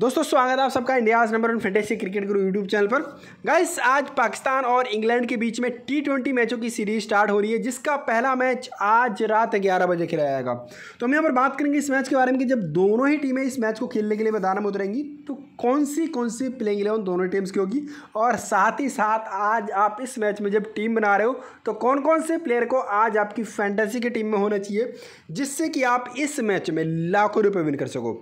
दोस्तों स्वागत है आप सबका India's number one fantasy cricket guru YouTube channel पर गाइस आज पाकिस्तान और इंग्लैंड के बीच में टी ट्वेंटी मैचों की सीरीज स्टार्ट हो रही है जिसका पहला मैच आज रात ग्यारह बजे खेला जाएगा तो हम यहाँ पर बात करेंगे इस मैच के बारे में कि जब दोनों ही टीमें इस मैच को खेलने के लिए मैदान में उतरेंगी तो कौन सी कौन सी प्लेइंग इलेवन दोनों टीम्स की होगी और साथ ही साथ आज आप इस मैच में जब टीम बना रहे हो तो कौन कौन से प्लेयर को आज आपकी फैंटेसी की टीम में होना चाहिए जिससे कि आप इस मैच में लाखों रुपये विन कर सको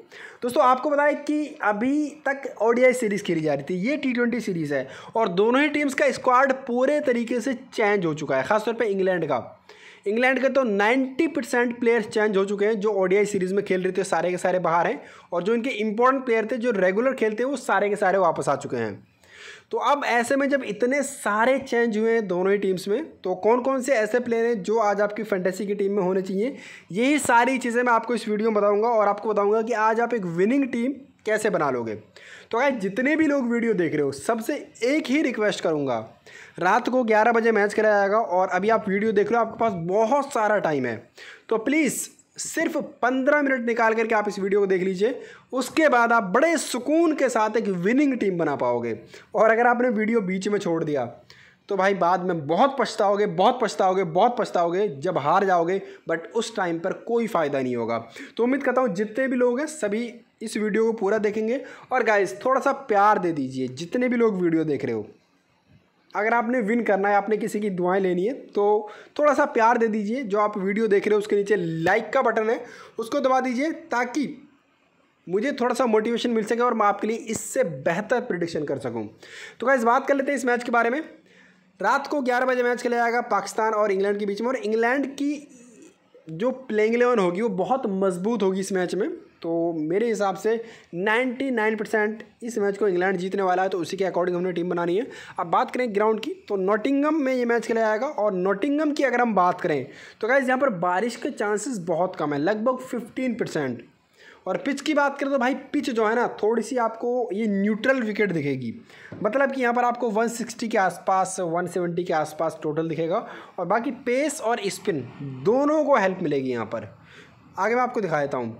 दोस्तों आपको बताए कि अभी तक ओडीआई सीरीज़ खेली जा रही थी ये टी ट्वेंटी सीरीज़ है और दोनों ही टीम्स का स्क्वाड पूरे तरीके से चेंज हो चुका है खासतौर पर इंग्लैंड का इंग्लैंड के तो 90 परसेंट प्लेयर्स चेंज हो चुके हैं जो ओडीआई सीरीज़ में खेल रहे थे सारे के सारे बाहर हैं और जो इनके इंपॉर्टेंट प्लेयर थे जो रेगुलर खेलते हैं वो सारे के सारे वापस आ चुके हैं तो अब ऐसे में जब इतने सारे चेंज हुए हैं दोनों ही टीम्स में तो कौन कौन से ऐसे प्लेयर हैं जो आज आपकी फैंटेसी की टीम में होने चाहिए यही सारी चीज़ें मैं आपको इस वीडियो में बताऊंगा और आपको बताऊंगा कि आज आप एक विनिंग टीम कैसे बना लोगे तो गाइज जितने भी लोग वीडियो देख रहे हो सबसे एक ही रिक्वेस्ट करूँगा रात को 11 बजे मैच कराया जाएगा और अभी आप वीडियो देख रहे हो आपके पास बहुत सारा टाइम है तो प्लीज़ सिर्फ पंद्रह मिनट निकाल करके आप इस वीडियो को देख लीजिए उसके बाद आप बड़े सुकून के साथ एक विनिंग टीम बना पाओगे और अगर आपने वीडियो बीच में छोड़ दिया तो भाई बाद में बहुत पछताओगे बहुत पछताओगे बहुत पछताओगे जब हार जाओगे बट उस टाइम पर कोई फ़ायदा नहीं होगा तो उम्मीद करता हूँ जितने भी लोग हैं सभी इस वीडियो को पूरा देखेंगे और गाइस थोड़ा सा प्यार दे दीजिए जितने भी लोग वीडियो देख रहे हो अगर आपने विन करना है आपने किसी की दुआएं लेनी है तो थोड़ा सा प्यार दे दीजिए जो आप वीडियो देख रहे हो उसके नीचे लाइक का बटन है उसको दबा दीजिए ताकि मुझे थोड़ा सा मोटिवेशन मिल सके और मैं आपके लिए इससे बेहतर प्रिडिक्शन कर सकूँ तो गाइज़ बात कर लेते हैं इस मैच के बारे में रात को ग्यारह बजे मैच खेला जाएगा पाकिस्तान और इंग्लैंड के बीच में और इंग्लैंड की जो प्लेइंग एलेवन होगी वो बहुत मजबूत होगी इस मैच में तो मेरे हिसाब से 99 परसेंट इस मैच को इंग्लैंड जीतने वाला है तो उसी के अकॉर्डिंग हमने टीम बनानी है अब बात करें ग्राउंड की तो नोटिंगम में ये मैच खेला जाएगा और नोटिंगम की अगर हम बात करें तो क्या यहाँ पर बारिश के चांसेस बहुत कम है लगभग फिफ्टीन परसेंट और पिच की बात करें तो भाई पिच जो है ना थोड़ी सी आपको ये न्यूट्रल विकेट दिखेगी मतलब कि यहाँ पर आपको 160 के आसपास 170 के आसपास टोटल दिखेगा और बाकी पेस और स्पिन दोनों को हेल्प मिलेगी यहाँ पर आगे मैं आपको दिखा देता हूँ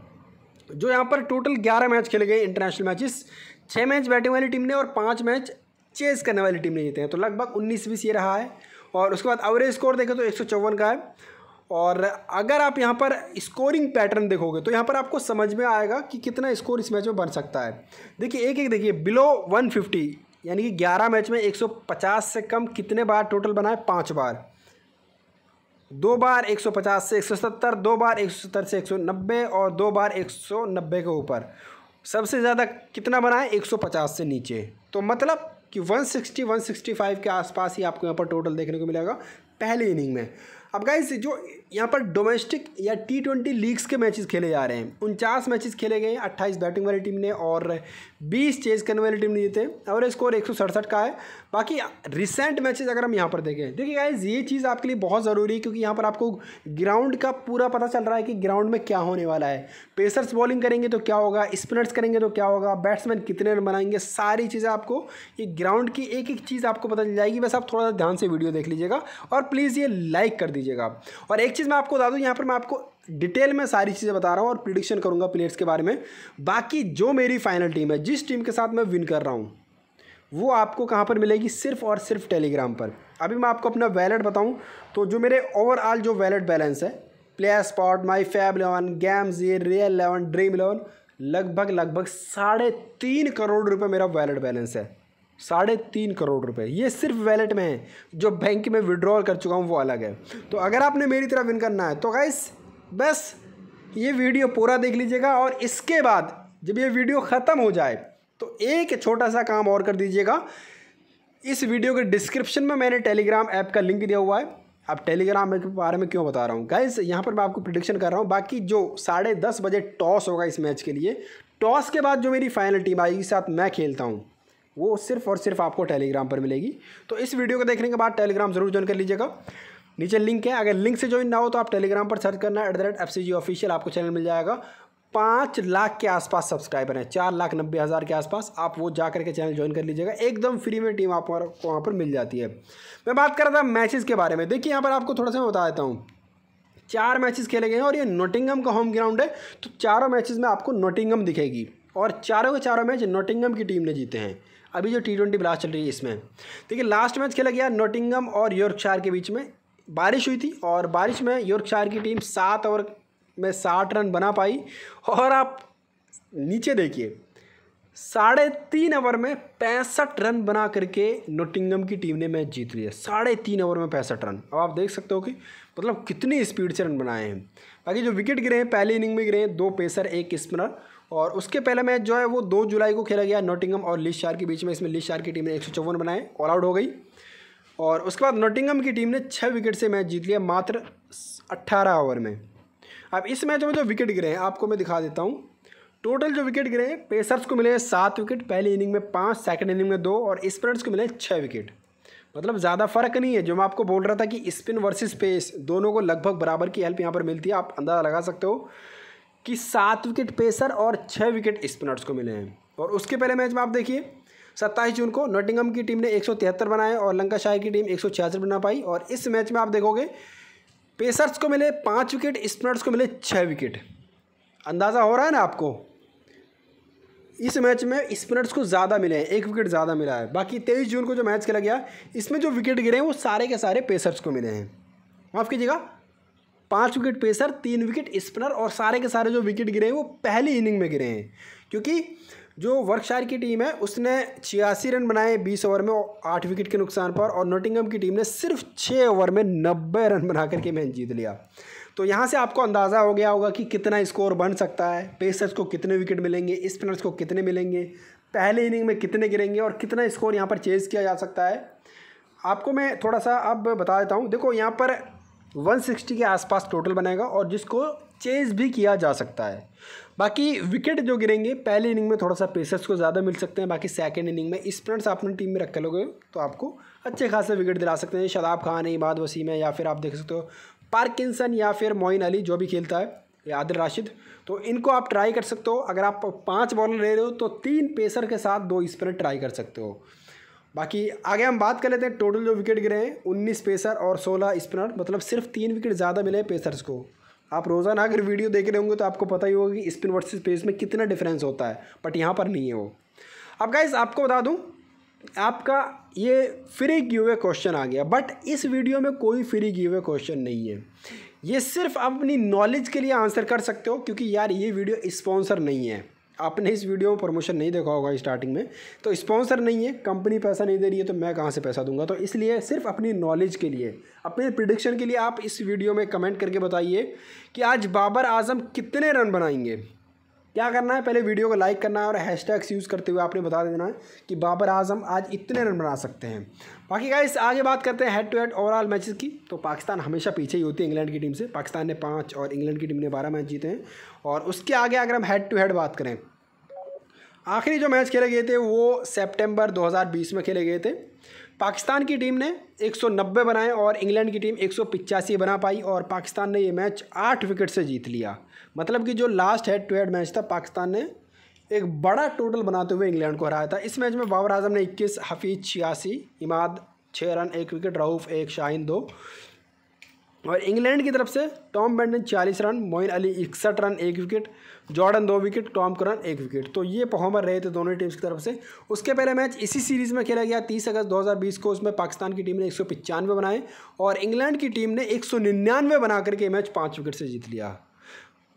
जो यहाँ पर टोटल ग्यारह मैच खेले गए इंटरनेशनल मैचेस छः मैच बैटिंग वाली टीम ने और पाँच मैच चेस करने वाली टीम ने जीते हैं तो लगभग उन्नीस बीस ये रहा है और उसके बाद एवरेज स्कोर देखें तो एक का है और अगर आप यहाँ पर स्कोरिंग पैटर्न देखोगे तो यहाँ पर आपको समझ में आएगा कि कितना स्कोर इस मैच में बन सकता है देखिए एक एक देखिए बिलो वन यानी कि 11 मैच में 150 से कम कितने बार टोटल बनाए पाँच बार दो बार 150 से 170 दो बार 170 से 190 और दो बार 190 के ऊपर सबसे ज़्यादा कितना बनाए 150 से नीचे तो मतलब कि 160 165 के आसपास ही आपको यहाँ पर टोटल देखने को मिलेगा पहली इनिंग में अब गाइज जो यहाँ पर डोमेस्टिक या टी ट्वेंटी लीग्स के मैचेस खेले जा रहे हैं उनचास मैचेस खेले गए अट्ठाईस बैटिंग वाली टीम ने और बीस चेज करने वाली टीम ने जीते और स्कोर एक का है बाकी रिसेंट मैचेस अगर हम यहाँ पर देखें देखिए गाइज ये चीज़ आपके लिए बहुत ज़रूरी है क्योंकि यहाँ पर आपको ग्राउंड का पूरा पता चल रहा है कि ग्राउंड में क्या होने वाला है पेसर्स बॉलिंग करेंगे तो क्या होगा स्पिनर्स करेंगे तो क्या होगा बैट्समैन कितने रन बनाएंगे सारी चीज़ें आपको ये ग्राउंड की एक एक चीज़ आपको पता चल जाएगी बस आप थोड़ा सा ध्यान से वीडियो देख लीजिएगा और प्लीज़ ये लाइक कर दीजिए लीजिएगा और एक चीज़ मैं आपको बता दूँ यहाँ पर मैं आपको डिटेल में सारी चीज़ें बता रहा हूँ और प्रिडिक्शन करूँगा प्लेयर्स के बारे में बाकी जो मेरी फाइनल टीम है जिस टीम के साथ मैं विन कर रहा हूँ वो आपको कहाँ पर मिलेगी सिर्फ और सिर्फ टेलीग्राम पर अभी मैं आपको अपना वैलेट बताऊँ तो जो मेरे ओवरऑल जो वैलेट बैलेंस है player spot my fab eleven games ये रियल इलेवन ड्रीम इलेवन लगभग लगभग साढ़े तीन करोड़ रुपये मेरा वैलेट बैलेंस है साढ़े तीन करोड़ रुपए ये सिर्फ वैलेट में है जो बैंक में विड्रॉल कर चुका हूँ वो अलग है तो अगर आपने मेरी तरफ़ विन करना है तो गाइस बस ये वीडियो पूरा देख लीजिएगा और इसके बाद जब ये वीडियो ख़त्म हो जाए तो एक छोटा सा काम और कर दीजिएगा इस वीडियो के डिस्क्रिप्शन में मैंने टेलीग्राम ऐप का लिंक दिया हुआ है अब टेलीग्राम के बारे में क्यों बता रहा हूँ गाइज यहाँ पर मैं आपको प्रिडिक्शन कर रहा हूँ बाकी जो साढ़े दस बजे टॉस होगा इस मैच के लिए टॉस के बाद जो मेरी फाइनल टीम आएगी साथ मैं खेलता हूँ वो सिर्फ और सिर्फ आपको टेलीग्राम पर मिलेगी तो इस वीडियो को देखने के बाद टेलीग्राम ज़रूर ज्वाइन कर लीजिएगा नीचे लिंक है अगर लिंक से ज्वाइन ना हो तो आप टेलीग्राम पर सर्च करना at the rate F C G official आपको चैनल मिल जाएगा पाँच लाख के आसपास सब्सक्राइबर हैं चार लाख नब्बे हज़ार के आसपास आप वो जा करके चैनल ज्वाइन कर लीजिएगा एकदम फ्री में टीम आपको वहाँ पर मिल जाती है मैं बात कर रहा था मैचेस के बारे में देखिए यहाँ पर आपको थोड़ा सा मैं बता देता हूँ चार मैचेस खेले गए हैं और ये नोटिंगम का होम ग्राउंड है तो चारों मैचेज में आपको नोटिंगम दिखेगी और चारों के चारों मैच नोटिंगम की टीम ने जीते हैं अभी जो टी ट्वेंटी ब्लास्ट चल रही है इसमें देखिए लास्ट मैच खेला गया नोटिंगम और यॉर्कशायर के बीच में बारिश हुई थी और बारिश में यॉर्कशायर की टीम सात ओवर में साठ रन बना पाई और आप नीचे देखिए साढ़े तीन ओवर में पैंसठ रन बना करके नोटिंगम की टीम ने मैच जीत लिया साढ़े तीन ओवर में पैंसठ रन अब आप देख सकते हो कि मतलब कितनी स्पीड से रन बनाए हैं बाकी जो विकेट गिरे हैं पहले इनिंग में गिरे हैं दो पेसर एक स्पिनर और उसके पहले मैच जो है वो दो जुलाई को खेला गया नोटिंगम और शार के बीच में इसमें शार की टीम ने एक बनाए ऑल आउट हो गई और उसके बाद नोटिंगम की टीम ने छः विकेट से मैच जीत लिया मात्र अट्ठारह ओवर में अब इस मैच में जो विकेट गिरे हैं आपको मैं दिखा देता हूँ टोटल जो विकेट गिरे हैं पेसर्स को मिले हैं सात विकेट पहली इनिंग में पाँच सेकंड इनिंग में दो और स्पिनर्स को मिले छः विकेट मतलब ज़्यादा फर्क नहीं है जो मैं आपको बोल रहा था कि स्पिन वर्सेस पेस दोनों को लगभग बराबर की हेल्प यहाँ पर मिलती है आप अंदाज़ा लगा सकते हो कि सात विकेट पेसर और छः विकेट स्पिनर्स को मिले हैं और उसके पहले मैच में आप देखिए सत्ताईस जून को नोटिंगम की टीम ने एक बनाए और लंकाशाही की टीम एक बना पाई और इस मैच में आप देखोगे पेसर्स को मिले पाँच विकेट स्पिनर्स को मिले छः विकेट अंदाज़ा हो रहा है ना आपको इस मैच में स्पिनर्स को ज़्यादा मिले हैं एक विकेट ज़्यादा मिला है बाकी तेईस जून को जो मैच खेला गया इसमें जो विकेट गिरे हैं वो सारे के सारे पेसर्स को मिले हैं माफ़ कीजिएगा पाँच विकेट पेसर तीन विकेट स्पिनर और सारे के सारे जो विकेट गिरे हैं वो पहली इनिंग में गिरे हैं क्योंकि जो वर्कशायर की टीम है उसने छियासी रन बनाए बीस ओवर में और आठ विकेट के नुकसान पर और नोटिंगम की टीम ने सिर्फ छः ओवर में नब्बे रन बना करके मैच जीत लिया तो यहाँ से आपको अंदाज़ा हो गया होगा कि कितना स्कोर बन सकता है पेसर्स को कितने विकेट मिलेंगे स्पिनर्स को कितने मिलेंगे पहले इनिंग में कितने गिरेंगे और कितना स्कोर यहाँ पर चेज़ किया जा सकता है आपको मैं थोड़ा सा अब बता देता हूँ देखो यहाँ पर 160 के आसपास टोटल बनेगा और जिसको चेज भी किया जा सकता है बाकी विकेट जो गिरेंगे पहले इनिंग में थोड़ा सा पेसर्स को ज़्यादा मिल सकते हैं बाकी सेकेंड इनिंग में स्पिनर्स आप अपनी टीम में रख लोगे तो आपको अच्छे खासे विकेट दिला सकते हैं शदाब खान इबाद वसीम है या फिर आप देख सकते हो पार्किंसन या फिर मोइन अली जो भी खेलता है आदिल राशिद तो इनको आप ट्राई कर सकते हो अगर आप पाँच बॉलर ले रहे हो तो तीन पेसर के साथ दो स्पिनर ट्राई कर सकते हो बाकी आगे हम बात कर लेते हैं टोटल जो विकेट गिरे हैं उन्नीस पेसर और सोलह स्पिनर मतलब सिर्फ तीन विकेट ज़्यादा मिले हैं पेसर्स को आप रोज़ाना अगर वीडियो देख रहे होंगे तो आपको पता ही होगा कि स्पिन वर्सेस पेस में कितना डिफरेंस होता है बट यहाँ पर नहीं है वो अब गाइज आपको बता दूँ आपका ये फ्री गिव अवे क्वेश्चन आ गया बट इस वीडियो में कोई फ्री गिव अवे क्वेश्चन नहीं है ये सिर्फ आप अपनी नॉलेज के लिए आंसर कर सकते हो क्योंकि यार ये वीडियो स्पॉन्सर नहीं है आपने इस वीडियो में प्रमोशन नहीं देखा होगा स्टार्टिंग में तो स्पॉन्सर नहीं है कंपनी पैसा नहीं दे रही है तो मैं कहाँ से पैसा दूंगा तो इसलिए सिर्फ अपनी नॉलेज के लिए अपने प्रिडिक्शन के लिए आप इस वीडियो में कमेंट करके बताइए कि आज बाबर आजम कितने रन बनाएंगे क्या करना है पहले वीडियो को लाइक करना है और हैशटैग्स यूज़ करते हुए आपने बता देना है कि बाबर आजम आज इतने रन बना सकते हैं बाकी का इस आगे बात करते हैं head to head overall matches की तो पाकिस्तान हमेशा पीछे ही होती है इंग्लैंड की टीम से पाकिस्तान ने पाँच और इंग्लैंड की टीम ने बारह मैच जीते हैं और उसके आगे अगर हम हेड टू हेड बात करें आखिरी जो मैच खेले गए थे वो सेप्टेम्बर दो में खेले गए थे पाकिस्तान की टीम ने 190 बनाए और इंग्लैंड की टीम एक बना पाई और पाकिस्तान ने ये मैच आठ विकेट से जीत लिया मतलब कि जो last head to head match था पाकिस्तान ने एक बड़ा टोटल बनाते हुए इंग्लैंड को हराया था इस मैच में बाबर आजम ने 21 हफीज छियासी इमाद छः रन एक विकेट रऊफ़ एक शाहीन दो और इंग्लैंड की तरफ से टॉम बैंडन चालीस रन मोइन अली इकसठ रन एक विकेट जॉर्डन दो विकेट टॉम करन एक विकेट तो ये परफॉर्मर रहे थे दोनों टीम्स की तरफ से उसके पहले मैच इसी सीरीज़ में खेला गया 30 अगस्त 2020 को उसमें पाकिस्तान की टीम ने एक बनाए और इंग्लैंड की टीम ने एक बना करके मैच पाँच विकेट से जीत लिया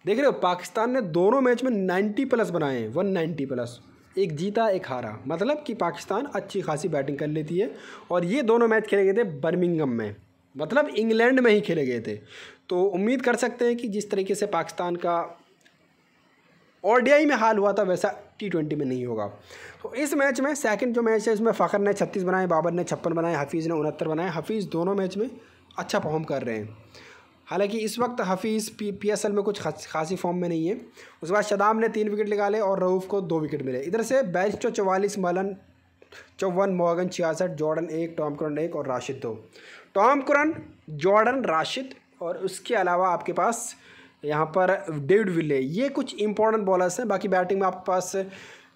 देख रहे हो पाकिस्तान ने दोनों मैच में नाइन्टी प्लस बनाए वन नाइन्टी प्लस एक जीता एक हारा मतलब कि पाकिस्तान अच्छी खासी बैटिंग कर लेती है और ये दोनों मैच खेले गए थे बर्मिंगम में मतलब इंग्लैंड में ही खेले गए थे तो उम्मीद कर सकते हैं कि जिस तरीके से पाकिस्तान का ओडीआई में हाल हुआ था वैसा टी ट्वेंटी में नहीं होगा तो इस मैच में सेकंड जो मैच है इसमें फ़खर ने छत्तीस बनाए बाबर ने छप्पन बनाए हफीज़ ने उनहत्तर बनाए हफीज़ दोनों मैच में अच्छा परफॉर्म कर रहे हैं हालांकि इस वक्त Hafeez P P S L में कुछ खासी फॉर्म में नहीं है उसके बाद शदाम ने तीन विकेट निकाले और रऊफ़ को दो विकेट मिले इधर से बैच तो चवालीस मलन चौवन मोगन छियासठ जॉर्डन एक टॉम कुरन एक और राशिद दो टॉम कुरन जॉर्डन राशिद और उसके अलावा आपके पास यहाँ पर डेविड विले ये कुछ इंपॉर्टेंट बॉलर्स हैं बाकी बैटिंग में आपके पास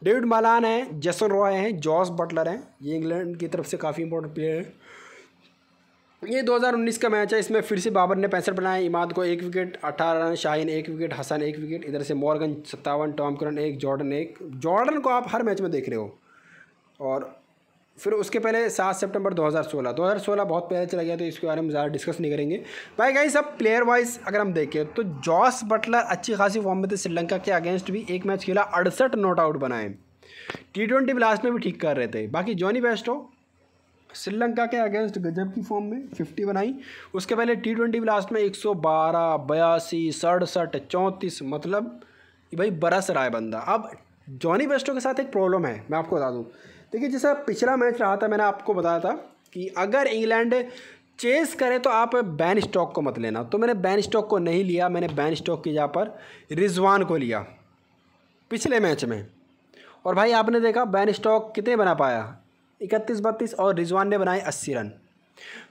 डेविड मालान है जसन रॉय हैं जॉस बटलर हैं ये इंग्लैंड की तरफ से काफ़ी इंपॉर्टेंट प्लेयर हैं ये 2019 का मैच है इसमें फिर से बाबर ने पैंसठ बनाए इमाद को एक विकेट अठारह रन शाहीन एक विकेट हसन एक विकेट इधर से मॉर्गन सत्तावन टॉम करन एक जॉर्डन एक जॉर्डन को आप हर मैच में देख रहे हो और फिर उसके पहले सात सितंबर 2016 2016 बहुत पहले चला गया तो इसके बारे में ज़्यादा डिस्कस नहीं करेंगे भाई गाइस अब प्लेयर वाइज अगर हम देखें तो जॉस बटलर अच्छी खासी फॉर्म में थे श्रीलंका के अगेंस्ट भी एक मैच खेला अड़सठ नॉट आउट बनाए टी ट्वेंटी ब्लास्ट में भी ठीक कर रहे थे बाकी जॉनी बेस्टो श्रीलंका के अगेंस्ट गजब की फॉर्म में फिफ्टी बनाई उसके पहले टी ट्वेंटी ब्लास्ट में एक सौ बारह बयासी सड़सठ चौंतीस मतलब भाई बरस रहा है बंदा अब जॉनी बेस्टो के साथ एक प्रॉब्लम है मैं आपको बता दूँ देखिए जैसा पिछला मैच रहा था मैंने आपको बताया था कि अगर इंग्लैंड चेस करें तो आप बैन स्टॉक को मत लेना तो मैंने बैन स्टॉक को नहीं लिया मैंने बैन स्टॉक की जगह पर रिजवान को लिया पिछले मैच में और भाई आपने देखा बैन स्टॉक कितने बना पाया इकतीस बत्तीस और रिजवान ने बनाए अस्सी रन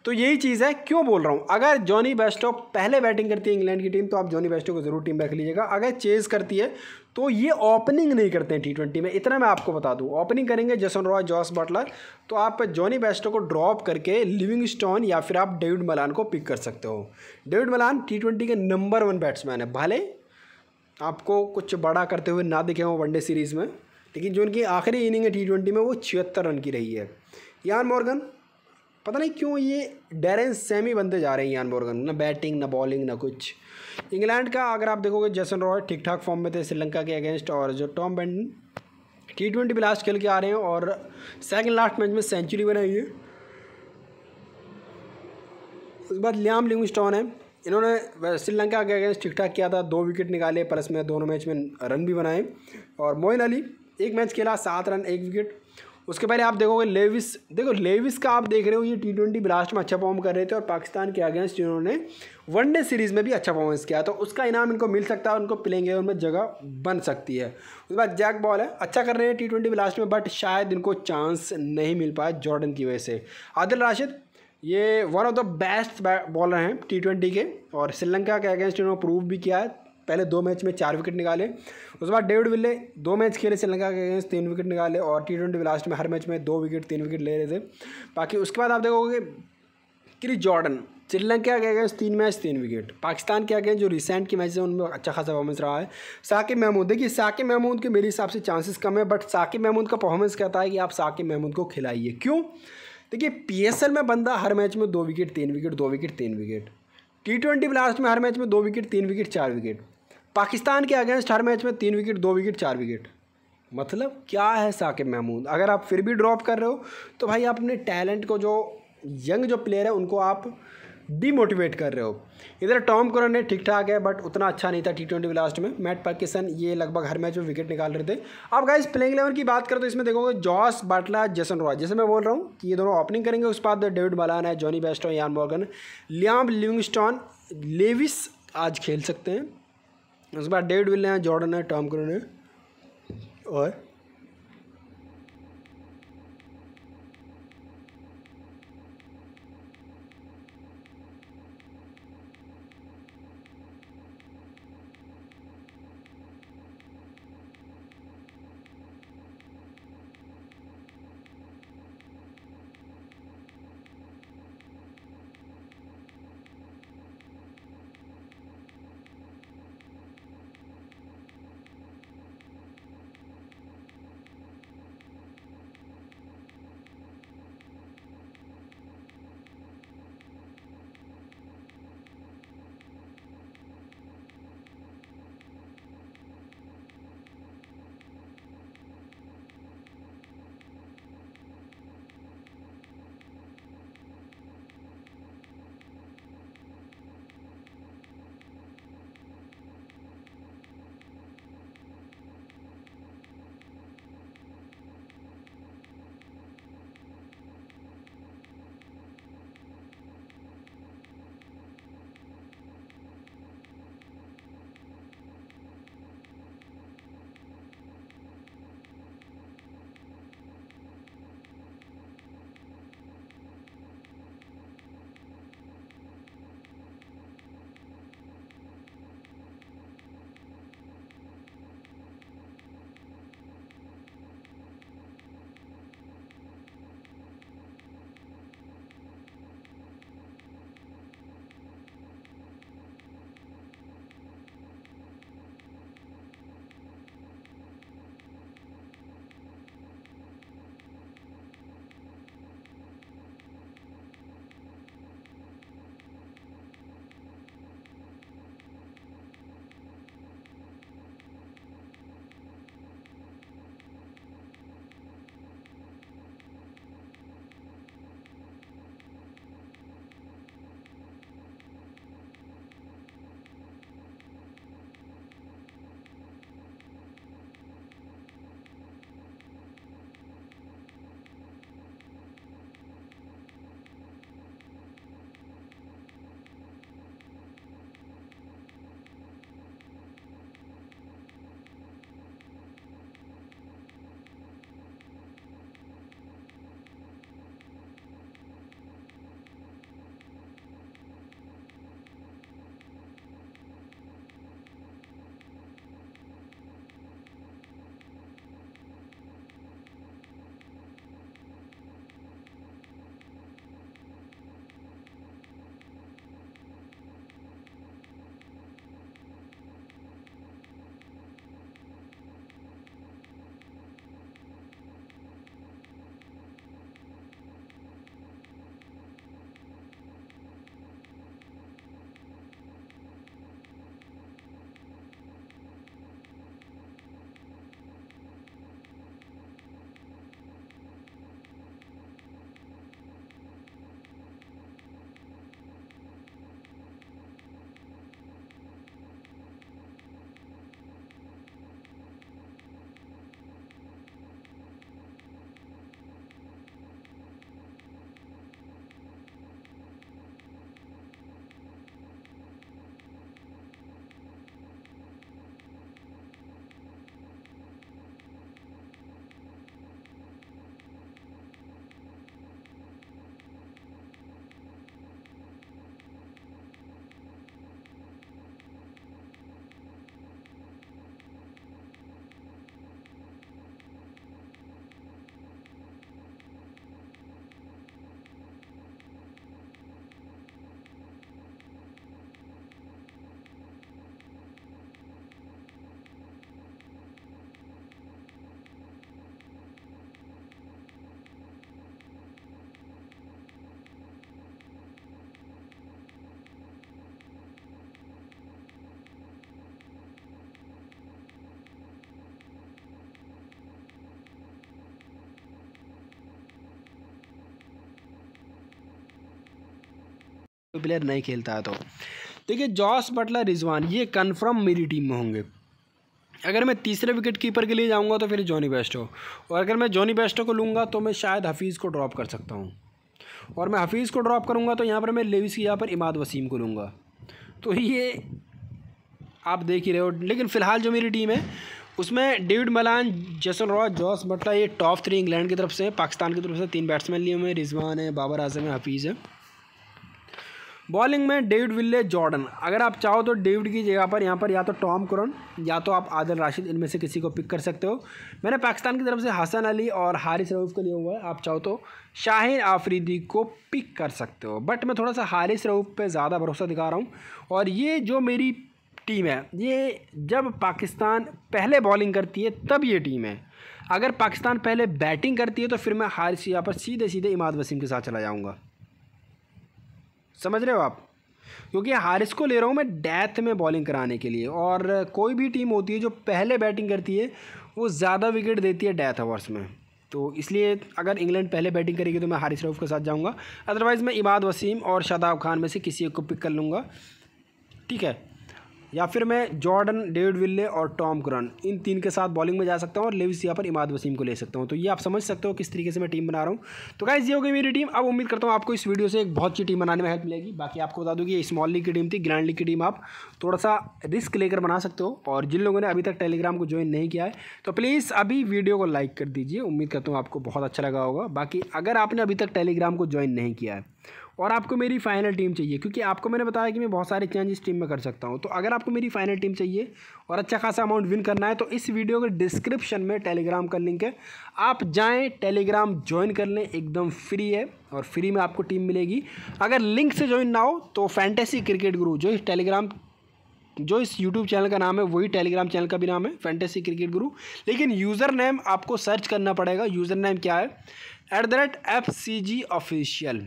तो यही चीज़ है क्यों बोल रहा हूँ अगर जॉनी बैस्टॉक पहले बैटिंग करती है इंग्लैंड की टीम तो आप जॉनी बेस्टॉक को ज़रूर टीम बैक लीजिएगा अगर चेज़ करती है तो ये ओपनिंग नहीं करते हैं टी ट्वेंटी में इतना मैं आपको बता दूँ ओपनिंग करेंगे जसन रॉय जॉस बटलर तो आप जॉनी बेस्टो को ड्रॉप करके लिविंग स्टोन या फिर आप डेविड मलान को पिक कर सकते हो डेविड मलान टी ट्वेंटी के नंबर वन बैट्समैन है भले आपको कुछ बड़ा करते हुए ना दिखे हों वनडे सीरीज़ में लेकिन जो उनकी आखिरी इनिंग है टी ट्वेंटी में वो छिहत्तर रन की रही है यान मॉर्गन पता नहीं क्यों ये सेम सेमी बनते जा रहे हैं यान बोर्गन ना बैटिंग ना बॉलिंग ना कुछ इंग्लैंड का अगर आप देखोगे जैसन रॉय ठीक ठाक फॉर्म में थे श्रीलंका के अगेंस्ट और जो टॉम बेंटन टी ट्वेंटी भी लास्ट खेल के आ रहे हैं और सेकंड लास्ट मैच में सेंचुरी बनाई है उसके बाद लियाम लिंगस्टॉन है इन्होंने श्रीलंका के अगेंस्ट ठीक ठाक किया था दो विकेट निकाले प्लस में दोनों मैच में रन भी बनाए और मोइन अली एक मैच खेला सात रन एक विकेट उसके पहले आप देखोगे लेविस देखो लेविस का आप देख रहे हो ये टी ट्वेंटी ब्लास्ट में अच्छा परफॉर्म कर रहे थे और पाकिस्तान के अगेंस्ट इन्होंने वनडे सीरीज़ में भी अच्छा परफॉर्मेंस किया तो उसका इनाम इनको मिल सकता है उनको प्लेइंग एवन में जगह बन सकती है उसके बाद जैक बॉल है अच्छा कर रहे हैं टी ट्वेंटी ब्लास्ट में बट शायद इनको चांस नहीं मिल पाया जॉर्डन की वजह से आदिल राशिद ये one of the best bowler हैं टी ट्वेंटी के और श्रीलंका के अगेंस्ट इन्होंने प्रूव भी किया है पहले दो मैच में चार विकेट निकाले उसके बाद डेविड विले दो मैच खेले श्रीलंका के अगेंस्ट तीन विकेट निकाले और टी ट्वेंटी लास्ट में हर मैच में दो विकेट तीन विकेट ले रहे थे बाकी उसके बाद आप देखोगे क्रिस जॉर्डन श्रीलंका के अगेंस्ट तीन मैच तीन विकेट पाकिस्तान के अगेंस्ट जो रिसेंट की मैच है उनमें अच्छा खासा परफॉर्मेंस रहा है साकिब महमूद देखिए साकिब महमूद के मेरे हिसाब से चांसेस कम है बट साकिब महमूद का परफॉर्मेंस कहता है कि आप साकिब महमूद को खिलाइए क्यों देखिए एल में बंदा हर मैच में दो विकेट तीन विकेट दो विकेट तीन विकेट टी ट्वेंटी ब्लास्ट में हर मैच में दो विकेट तीन विकेट चार विकेट पाकिस्तान के अगेंस्ट हर मैच में तीन विकेट दो विकेट चार विकेट मतलब क्या है साकिब महमूद अगर आप फिर भी ड्रॉप कर रहे हो तो भाई आप अपने टैलेंट को जो यंग जो प्लेयर है उनको आप डीमोटिवेट कर रहे हो इधर टॉम कोरन ने ठीक ठाक है बट उतना अच्छा नहीं था टी ट्वेंटी लास्ट में मैट पाकिस्तान ये लगभग हर मैच में विकेट निकाल रहे थे अब गाइस प्लेइंग इलेवन की बात करें तो इसमें देखोगे जॉस बाटला जैसन रॉय जैसे मैं बोल रहा हूँ कि ये दोनों ओपनिंग करेंगे उस बाद डेविड मलान है Jonny Bairstow Eoin Morgan Liam Livingstone Lewis आज खेल सकते हैं उसके बाद डेविड विलियम जॉर्डन है टॉम क्रून है और प्लेयर नहीं खेलता है तो देखिए जॉस बटलर रिजवान ये कन्फर्म मेरी टीम में होंगे अगर मैं तीसरे विकेट कीपर के लिए जाऊंगा तो फिर जॉनी बेस्टो और अगर मैं जॉनी बेस्टो को लूँगा तो मैं शायद हफीज़ को ड्रॉप कर सकता हूँ और मैं हफीज़ को ड्रॉप करूँगा तो यहाँ पर मैं लेविस की यहाँ पर इमाद वसीम को लूँगा तो ये आप देख ही रहे हो लेकिन फ़िलहाल जो मेरी टीम है उसमें David Malan Jason Roy Jos Buttler ये टॉप थ्री इंग्लैंड की तरफ से पाकिस्तान की तरफ से तीन बैट्समैन लिए हुए हैं रिजवान है बाबर आजम है हफीज़ है बॉलिंग में डेविड विल्ले जॉर्डन अगर आप चाहो तो डेविड की जगह पर यहाँ पर या तो टॉम क्रोन या तो आप आदिल राशिद इनमें से किसी को पिक कर सकते हो मैंने पाकिस्तान की तरफ से हसन अली और हारिस रऊफ़ को लिया हुआ है आप चाहो तो शाहिर आफरीदी को पिक कर सकते हो बट मैं थोड़ा सा हारिस रऊफ़ पर ज़्यादा भरोसा दिखा रहा हूँ और ये जो मेरी टीम है ये जब पाकिस्तान पहले बॉलिंग करती है तब ये टीम है अगर पाकिस्तान पहले बैटिंग करती है तो फिर मैं हारिस यहाँ पर सीधे सीधे इमाद वसीम के साथ चला जाऊँगा समझ रहे हो आप क्योंकि हारिस को ले रहा हूँ मैं डेथ में बॉलिंग कराने के लिए और कोई भी टीम होती है जो पहले बैटिंग करती है वो ज़्यादा विकेट देती है डेथ ओवर्स में तो इसलिए अगर इंग्लैंड पहले बैटिंग करेगी तो मैं हारिस रऊफ़ के साथ जाऊँगा अदरवाइज़ मैं इमाद वसीम और शादाब खान में से किसी एक को पिक कर लूँगा ठीक है या फिर मैं जॉर्डन डेविड विल्ले और टॉम क्रन इन तीन के साथ बॉलिंग में जा सकता हूँ और लेविस यहाँ पर इमाद वसीम को ले सकता हूँ तो ये आप समझ सकते हो किस तरीके से मैं टीम बना रहा हूँ तो गाइज ये हो गई मेरी टीम अब उम्मीद करता हूँ आपको इस वीडियो से एक बहुत अच्छी टीम बनाने में हेल्प मिलेगी बाकी आपको बता दूँ कि स्मॉल लीग की टीम थी ग्रैंड लीग की टीम आप थोड़ा सा रिस्क लेकर बना सकते हो और जिन लोगों ने अभी तक टेलीग्राम को ज्वाइन नहीं किया है तो प्लीज़ अभी वीडियो को लाइक कर दीजिए उम्मीद करता हूँ आपको बहुत अच्छा लगा होगा बाकी अगर आपने अभी तक टेलीग्राम को ज्वाइन नहीं किया है और आपको मेरी फाइनल टीम चाहिए क्योंकि आपको मैंने बताया कि मैं बहुत सारे चेंज इस टीम में कर सकता हूँ तो अगर आपको मेरी फाइनल टीम चाहिए और अच्छा खासा अमाउंट विन करना है तो इस वीडियो के डिस्क्रिप्शन में टेलीग्राम का लिंक है आप जाएँ टेलीग्राम ज्वाइन कर लें एकदम फ्री है और फ्री में आपको टीम मिलेगी अगर लिंक से ज्वाइन ना हो तो फैंटेसी क्रिकेट गुरु जो इस टेलीग्राम जो इस यूट्यूब चैनल का नाम है वही टेलीग्राम चैनल का भी नाम है फैंटेसी क्रिकेट गुरु लेकिन यूज़र नेम आपको सर्च करना पड़ेगा यूज़र नेम क्या है at the rate F C G official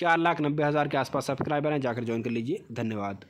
चार लाख नब्बे हज़ार के आसपास सब्सक्राइबर हैं जाकर ज्वाइन कर लीजिए धन्यवाद